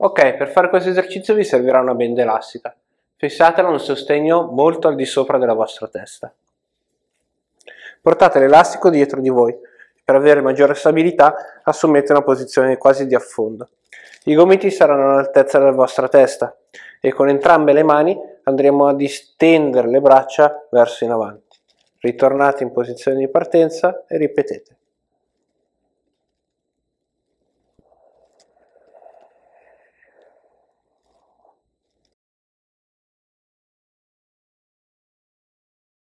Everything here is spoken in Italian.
Ok, per fare questo esercizio vi servirà una benda elastica. Fissatela a un sostegno molto al di sopra della vostra testa. Portate l'elastico dietro di voi. Per avere maggiore stabilità assumete una posizione quasi di affondo. I gomiti saranno all'altezza della vostra testa e con entrambe le mani andremo a distendere le braccia verso in avanti. Ritornate in posizione di partenza e ripetete.